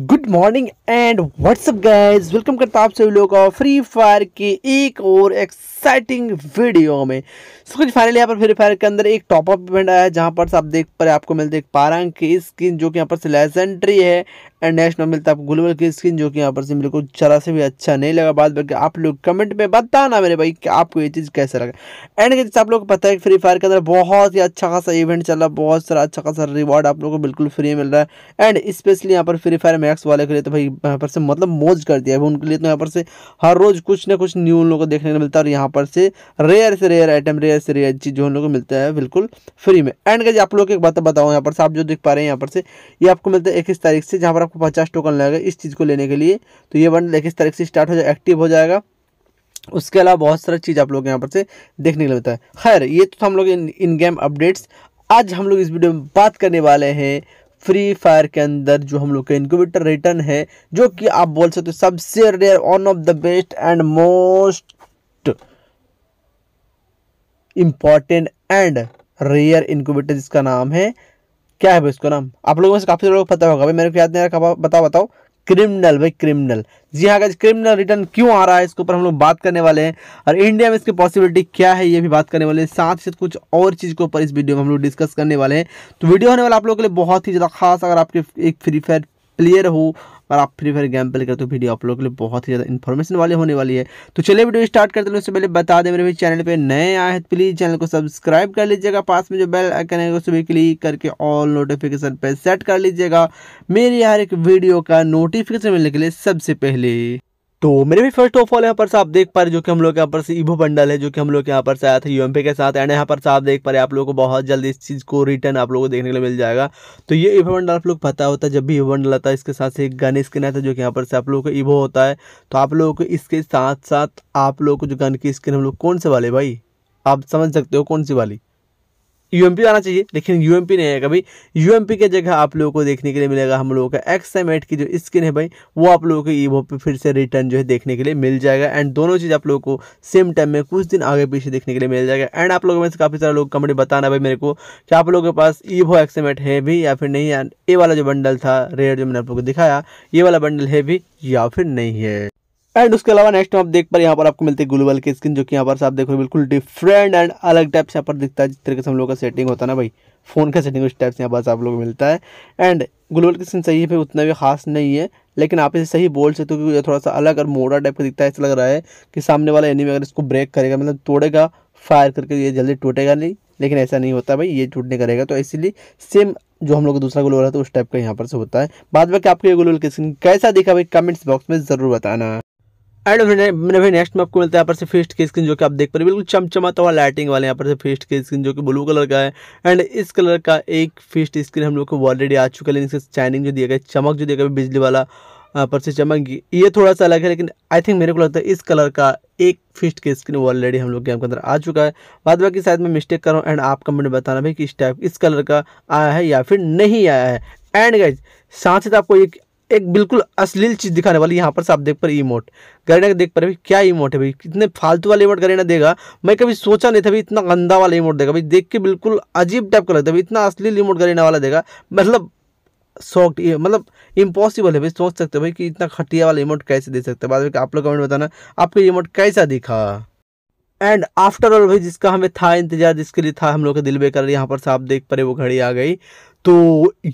good morning and what's up guys welcome करता आप सभी लोगों का फ्री फायर के एक और एक्साइटिंग वीडियो में सो कुछ फाइनली यहाँ पर फ्री फायर के अंदर एक टॉपअप इवेंट आया है जहाँ पर आप देख पर आपको मिल देख पा रहा की स्किन जो कि यहाँ पर से लेजेंड्री है एंड नेक्स्ट में मिलता है आपको ग्लोबल की स्किन जो कि यहाँ पर से मेरे को जरा से भी अच्छा नहीं लगा बात बल्कि आप लोग कमेंट में बताना मेरे भाई कि आपको ये चीज़ कैसे लगा एंड जैसे आप लोग को पता है कि फ्री फायर के अंदर बहुत ही अच्छा खासा इवेंट चल रहा है बहुत सारा अच्छा खासा रिवॉर्ड आप लोग को बिल्कुल फ्री मिल रहा है एंड स्पेशली यहाँ पर फ्री फायर में मैक्स वाले के लिए तो भाई यहाँ पर से मतलब मौज कर दिया है उनके लिए तो यहाँ पर से हर रोज़ कुछ ना कुछ न्यू उन लोगों को देखने को मिलता है और यहाँ पर से रेयर से रेयर आइटम रेयर से रेयर चीज़ जो उन लोगों को मिलता है बिल्कुल फ्री में एंड गज आप लोग एक बात बताओ यहाँ पर से आप जो देख पा रहे हैं यहाँ पर से ये आपको मिलता है इक्कीस तारीख से जहाँ पर आपको पचास टोकन लगेगा इस चीज़ को लेने के लिए तो ये बंडल इक्कीस तारीख से स्टार्ट हो जाए एक्टिव हो जाएगा उसके अलावा बहुत सारा चीज़ आप लोग यहाँ पर से देखने को मिलता है खैर ये तो हम लोग इन इन गेम अपडेट्स आज हम लोग इस वीडियो में बात करने वाले हैं फ्री फायर के अंदर जो हम लोग का इनक्यूबेटर रिटर्न है जो कि आप बोल सकते हो सबसे rare one of the best and most important and rare incubator जिसका नाम है क्या है भाई इसका नाम आप लोगों से काफ़ी लोगों को पता होगा भाई मेरे को याद नहीं रखा रहा बताओ बताओ क्रिमिनल भाई क्रिमिनल जी हाँ गाइज क्रिमिनल रिटर्न क्यों आ रहा है इसके ऊपर हम लोग बात करने वाले हैं और इंडिया में इसकी पॉसिबिलिटी क्या है ये भी बात करने वाले हैं साथ ही साथ कुछ और चीज़ के ऊपर इस वीडियो में हम लोग डिस्कस करने वाले हैं तो वीडियो होने वाला आप लोगों के लिए बहुत ही ज़्यादा खास अगर आपके एक फ्री फायर प्लेयर हो और आप फ्री फायर गेम प्ले करते हो वीडियो आप लोगों के लिए बहुत ही ज़्यादा इन्फॉर्मेशन वाली होने वाली है तो चलिए वीडियो स्टार्ट करते हैं उससे पहले बता दें मेरे भी चैनल पे नए आए हैं प्लीज़ चैनल को सब्सक्राइब कर लीजिएगा पास में जो बेल आइकन है उसे भी क्लिक करके ऑल नोटिफिकेशन पर सेट कर लीजिएगा मेरी हर एक वीडियो का नोटिफिकेशन मिलने के लिए सबसे पहले तो मेरे भी फर्स्ट ऑफ ऑल यहाँ पर से आप देख पा रहे जो कि हम लोग यहाँ पर से इवो बंडल है जो कि हम लोग यहाँ पर से आया था यूएमपी के साथ एंड यहाँ पर से आप देख पा रहे आप लोगों को बहुत जल्दी इस चीज़ को रिटर्न आप लोगों को देखने के लिए मिल जाएगा तो ये इवो बंडल आप लोग पता होता है जब भी इवो बंडल आता है इसके साथ से एक गन स्किन आता है जो कि यहाँ पर से आप लोगों को इवो होता है तो आप लोगों को इसके साथ साथ आप लोगों को जो गन की स्किन हम लोग कौन से वाले भाई आप समझ सकते हो कौन सी वाली यूएमपी आना चाहिए लेकिन यूएमपी नहीं आएगा भाई यूएमपी की जगह आप लोगों को देखने के लिए मिलेगा हम लोगों का एक्स एम एट की जो स्किन है भाई वो आप लोगों को ईवो पे फिर से रिटर्न जो है देखने के लिए मिल जाएगा एंड दोनों चीज़ आप लोगों को सेम टाइम में कुछ दिन आगे पीछे देखने के लिए मिल जाएगा एंड आप लोगों में से काफ़ी सारे लोग कमेंट बताना भाई मेरे को कि आप लोगों के पास ईवो एक्स एम एट है भी या फिर नहीं ये वाला जो बंडल था रेयर जो मैंने आप लोग को दिखाया ये वाला बंडल है भी या फिर नहीं है एंड उसके अलावा नेक्स्ट आप देख पर यहाँ पर आपको मिलती है ग्लूबल की स्किन जो कि यहाँ पर आप देखो बिल्कुल डिफरेंट एंड अलग टाइप से यहाँ पर दिखता है जिस तरीके से हम लोग का सेटिंग होता है ना भाई फ़ोन का सेटिंग उस टाइप से यहाँ पर आप लोग मिलता है एंड ग्लूबल की स्किन सही है उतना भी खास नहीं है लेकिन आप इसे सही बोल सकते हो क्योंकि ये थोड़ा सा अलग और मोड़ा टाइप का दिखता है ऐसा लग रहा है कि सामने वाला एनिमी अगर इसको ब्रेक करेगा मतलब तोड़ेगा फायर करके ये जल्दी टूटेगा नहीं लेकिन ऐसा नहीं होता भाई ये टूटने करेगा तो इसीलिए सेम जो हम लोग का दूसरा ग्लोबल है तो उस टाइप का यहाँ पर से होता है बाद में आपको ये गोल की स्किन कैसा दिखा भाई कमेंट्स बॉक्स में ज़रूर बताना एंड भाई नेक्स्ट में आपको मिलता है यहाँ पर से फेस्ट की स्क्रीन जो कि आप देख पा रहे बिल्कुल चमचमाता हुआ लाइटिंग वाले यहाँ पर से फेस्ट की स्क्रीन जो कि ब्लू कलर का है एंड इस कलर का एक फेस्ट स्क्रीन हम लोग को ऑलरेडी आ चुका है लेकिन इसका शाइनिंग जो दिया गया चमक जो दिया गया बिजली वाला पर से चमक ये थोड़ा सा अलग है लेकिन आई थिंक मेरे को लगता है इस कलर का एक फिस्ट के स्क्रीन ऑलरेडी हम लोग गेम के अंदर आ चुका है बाद बाकी शायद मैं मिस्टेक कर रहा हूँ एंड आप कमेंट बताना भाई कि इस टाइप इस कलर का आया है या फिर नहीं आया है एंड गाइज साथ ही साथ आपको एक एक बिल्कुल अश्लील चीज़ दिखाने वाली यहाँ पर से आप देख पर इमोट गरेना देख पर भाई क्या इमोट है भाई कितने फालतू वाले इमोट गरेना देगा मैं कभी सोचा नहीं था भाई इतना गंदा वाला इमोट देगा भाई देख के बिल्कुल अजीब टाइप का लगता है भाई इतना अश्लील इमोट गरेना वाला देगा मतलब सॉफ्ट मतलब इम्पॉसिबल है भाई सोच सकते हो भाई कि इतना खटिया वाला इमोट कैसे दे सकते हैं बाद में आप लोग कमेंट बताना आपको इमोट कैसा दिखा एंड आफ्टर ऑल भाई जिसका हमें था इंतजार जिसके लिए था हम लोग का दिल बेकर यहाँ पर से आप देख पा वो घड़ी आ गई तो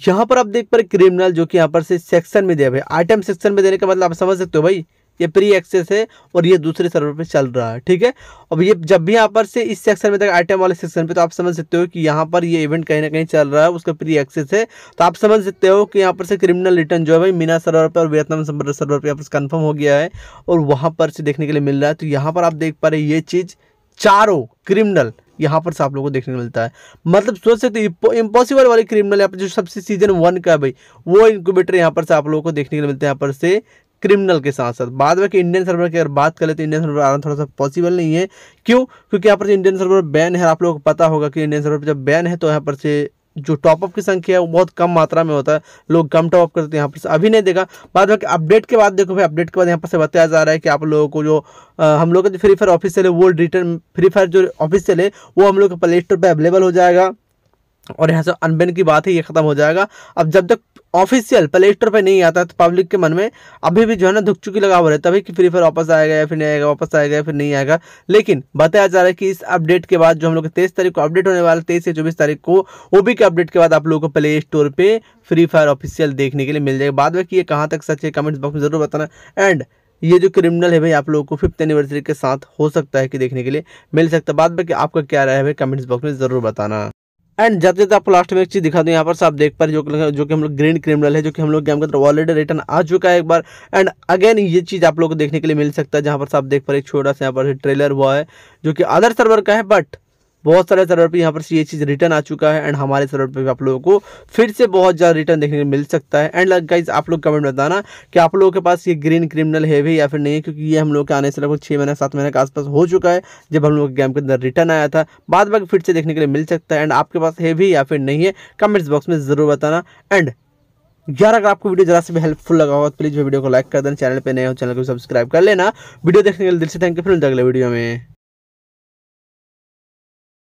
यहाँ पर आप देख पा रहे क्रिमिनल जो कि यहाँ पर से सेक्शन में दिया भाई आइटम सेक्शन में देने का मतलब आप समझ सकते हो भाई ये प्री एक्सेस है और ये दूसरे सर्वर पे चल रहा है ठीक है अब ये जब भी यहाँ पर से इस सेक्शन में तक आइटम वाले सेक्शन पे तो आप समझ सकते हो कि यहाँ पर ये इवेंट कहीं ना कहीं चल रहा है उसका प्री एक्सेस है तो आप समझ सकते हो कि यहाँ पर से क्रिमिनल रिटर्न जो है भाई मीना सर्वर पर और वियतनाम सर्वर पर यहाँ पर कन्फर्म हो गया है और वहाँ पर से देखने के लिए मिल रहा है तो यहाँ पर आप देख पा रहे ये चीज़ चारों क्रिमिनल यहाँ पर से आप लोगों को देखने को मिलता है मतलब सोच सकते हो इम्पॉसिबल वाली क्रिमिनल यहाँ पर जो सबसे सीजन वन का भाई वो इंक्यूबेटर यहाँ पर से आप लोगों को देखने के लिए मिलता है यहाँ पर से क्रिमिनल के साथ साथ बाद में कि इंडियन सर्वर की अगर बात करें तो इंडियन सर्वर आना थोड़ा सा पॉसिबल नहीं है क्यों क्योंकि यहाँ पर इंडियन सर्वर बैन है आप लोगों को पता होगा कि इंडियन सर्वर पर जब बैन है तो यहाँ पर से जो टॉपअप की संख्या है वो बहुत कम मात्रा में होता है लोग कम टॉपअप करते हैं तो यहाँ पर अभी नहीं देखा बाद में अपडेट के बाद देखो भाई अपडेट के बाद यहाँ पर से बताया जा रहा है कि आप लोगों को जो आ, हम लोग का जो फ्री फायर ऑफिशियल है वो रिटर्न फ्री फायर जो ऑफिशियल है वो हम लोग के प्ले स्टोर पर अवेलेबल हो जाएगा और यहाँ से अनबेन की बात है ये ख़त्म हो जाएगा अब जब तक ऑफिशियल प्ले स्टोर पर नहीं आता तो पब्लिक के मन में अभी भी जो है ना धुक चुकी लगा हुआ रहता है कि फ्री फायर वापस आएगा या फिर नहीं आएगा वापस आएगा या फिर नहीं आएगा लेकिन बताया जा रहा है कि इस अपडेट के बाद जो हम लोग तेईस तारीख को अपडेट होने वाला तेईस से चौबीस तारीख को वो भी के अपडेट के बाद आप लोगों को प्ले स्टोर पर फ्री फायर ऑफिशियल देखने के लिए मिल जाएगा बाद में कि ये कहाँ तक सच है कमेंट्स बॉक्स में ज़रूर बताना एंड ये जो क्रिमिनल है भाई आप लोगों को फिफ्थ एनिवर्सरी के साथ हो सकता है कि देखने के लिए मिल सकता है बाद में कि आपका क्या राय है भाई कमेंट्स बॉक्स में ज़रूर बताना एंड जाते जब आपको लास्ट में एक चीज दिखा दूँ यहाँ पर आप देख पा रहे जो जो कि हम लोग ग्रीन क्रिमिनल है जो कि हम लोग गेम के अंदर ऑलरेडी रिटर्न आ चुका है एक बार एंड अगेन ये चीज़ आप लोग को देखने के लिए मिल सकता है जहाँ पर आप देख पा रहे एक छोटा सा यहाँ पर ट्रेलर हुआ है जो कि अदर सर्वर का है बट बहुत सारे सर्वर पर यहाँ पर ये चीज़ रिटर्न आ चुका है एंड हमारे सर्वर पर भी आप लोगों को फिर से बहुत ज़्यादा रिटर्न देखने को मिल सकता है एंड लग गाइज आप लोग कमेंट बताना कि आप लोगों के पास ये ग्रीन क्रिमिनल है भी या फिर नहीं क्योंकि ये हम लोग के आने से लगभग छः महीने सात महीने के आसपास हो चुका है जब हम लोग गेम के अंदर रिटर्न आया था बाद बाकी फिर से देखने के लिए मिल सकता है एंड आपके पास है भी या फिर नहीं है कमेंट्स बॉक्स में ज़रूर बताना एंड यार अगर आपको वीडियो जरा से भी हेल्पफुल लगा हो तो प्लीज़ वीडियो को लाइक कर देना चैनल पे नए हो चैनल को सब्सक्राइब कर लेना वीडियो देखने के लिए दिल से थैंक यू फिर अगले वीडियो में